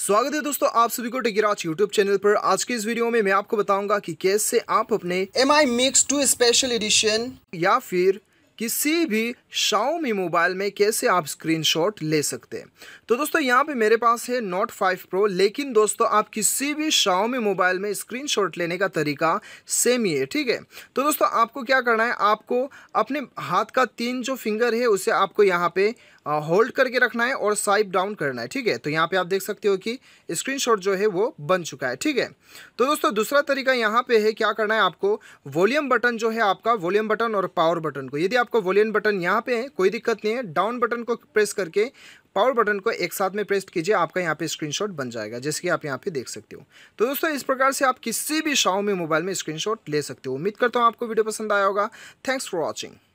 स्वागत है दोस्तों आप सभी को टिकीराज यूट्यूब चैनल पर आज के इस वीडियो में मैं आपको बताऊंगा कि कैसे आप अपने M I mix two special edition या फिर किसी भी शाओमी मोबाइल में कैसे आप स्क्रीनशॉट ले सकते हैं तो दोस्तों यहाँ पे मेरे पास है नोट फाइव प्रो लेकिन दोस्तों आप किसी भी शाओमी मोबाइल में स्क्रीनशॉट लेने का तरीका सेम ही है ठीक है तो दोस्तों आपको क्या करना है आपको अपने हाथ का तीन जो फिंगर है उसे आपको यहाँ पे होल्ड करके रखना है और साइप डाउन करना है ठीक है तो यहाँ पे आप देख सकते हो कि स्क्रीनशॉट जो है वो बन चुका है ठीक है तो दोस्तों दूसरा तरीका यहाँ पे है क्या करना है आपको वॉल्यूम बटन जो है आपका वॉल्यूम बटन और पावर बटन को यदि आप आपको वॉल्यूम बटन यहाँ पे है कोई दिक्कत नहीं है डाउन बटन को प्रेस करके पावर बटन को एक साथ में प्रेस कीजिए आपका यहाँ पे स्क्रीनशॉट बन जाएगा जैसे कि आप यहाँ पे देख सकते हो तो दोस्तों इस प्रकार से आप किसी भी शाओमी मोबाइल में स्क्रीनशॉट ले सकते हो उम्मीद करता हूँ आपको वीडियो पसंद आया होगा थैंक्स फॉर वॉचिंग